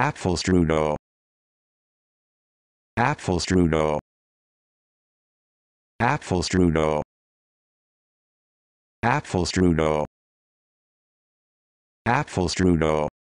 Apfelstrudel. Apfelstrudel. Apfelstrudel. Apfelstrudel. Apfelstrudel.